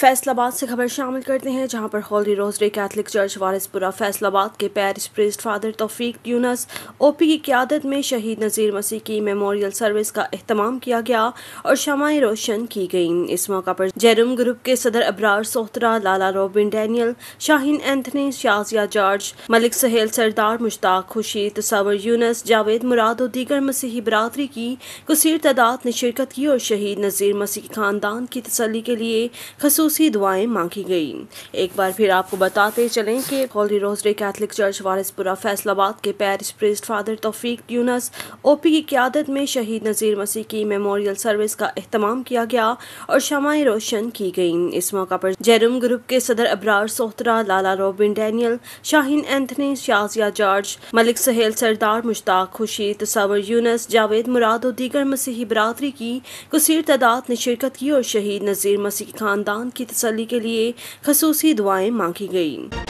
फैसलाबाद से खबर शामिल करते हैं जहां पर Holy Rosary Catholic Church Warispura Faisalabad के parish priest father Taufeeq Younas OP की क्यादत में शहीद नज़ीर मसीह की मेमोरियल सर्विस का अहतमाम किया गया और शमाएँ रोशन की गई इस मौका पर जैरूम ग्रुप के सदर Abrar Sohotra Lala Robin Daniel Shaheen Anthony Shazia George Malik Sohail Sardar Mushtaq Khushi Tasawar Yunus Javed मुराद और दीगर मसीही बरदरी की कसीर तादाद ने शिरकत की और शहीद नज़ीर मसीह खानदान की तसली के लिए खसूस खसूसी दुआएं मांगी गई एक बार फिर आपको बताते चलें कि Holy Rosary Catholic Church Warispura Faisalabad के parish priest father Taufeeq Younas OP की क्यादत में शहीद नज़ीर मसीह की मेमोरियल सर्विस का अहतमाम किया गया और शमाएँ रोशन की गई इस मौका पर जैरम ग्रुप के सदर Abrar Sohotra Lala Robin Daniel Shaheen Anthony Shazia George Malik Sohail Sardar Mushtaq Khushi Tasawar Yunus Javed मुराद और दीगर मसीही बरदरी की कसर तादाद ने शिरकत की और शहीद नज़ीर मसीह खानदान की तसली के लिए खसूसी दुआएं मांगी गईं